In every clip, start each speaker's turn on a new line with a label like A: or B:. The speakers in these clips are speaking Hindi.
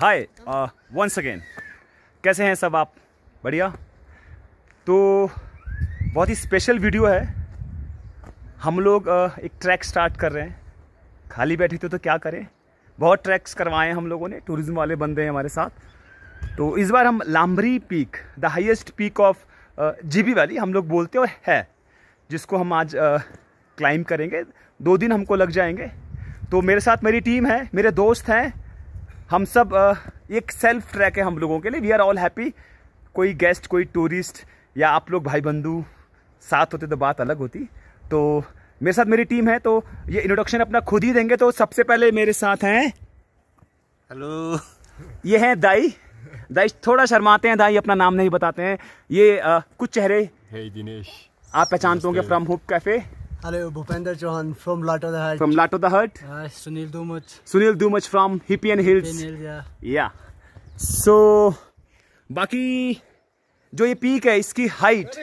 A: हाय वंस अगेन कैसे हैं सब आप बढ़िया तो बहुत ही स्पेशल वीडियो है हम लोग uh, एक ट्रैक स्टार्ट कर रहे हैं खाली बैठे थे तो क्या करें बहुत ट्रैक्स करवाए हैं हम लोगों ने टूरिज्म वाले बंदे हैं हमारे साथ तो इस बार हम Lambri peak the highest peak of Jibhi valley हम लोग बोलते हो है जिसको हम आज क्लाइंब uh, करेंगे दो दिन हमको लग जाएंगे तो मेरे साथ मेरी टीम है मेरे दोस्त हैं हम सब एक सेल्फ ट्रैक है हम लोगों के लिए वी आर ऑल हैप्पी कोई गेस्ट कोई टूरिस्ट या आप लोग भाई बंधु साथ होते तो बात अलग होती तो मेरे साथ मेरी टीम है तो ये इंट्रोडक्शन अपना खुद ही देंगे तो सबसे पहले मेरे साथ हैं हेलो ये हैं दाई दाई थोड़ा शर्माते हैं दाई अपना नाम नहीं बताते हैं ये आ, कुछ चेहरे hey, दिनेश आप पहचानते होंगे फ्रॉम हुप cafe Hello, Bhupender Chauhan from Lato the Hut. From Lato the Hut. Uh, Sunil Dumach. Sunil Dumach from Hippie and Hills. Hippie and Hills, yeah. Yeah. So, बाकी जो ये पीक है इसकी हाइट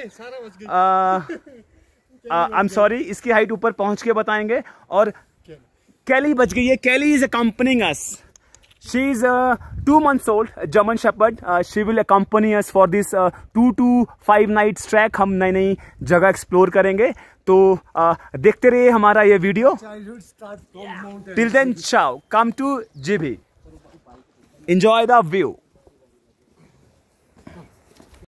A: आई एम सॉरी इसकी हाइट ऊपर पहुंच के बताएंगे और कैली बच गई है Kelly is accompanying us She is a two months old, German Shepherd. Uh, she will accompany us for this uh, two to five nights trek hum nayi nayi jagah explore karenge to uh, dekhte देखते रहिए हमारा ये video till then ciao come to jb enjoy the view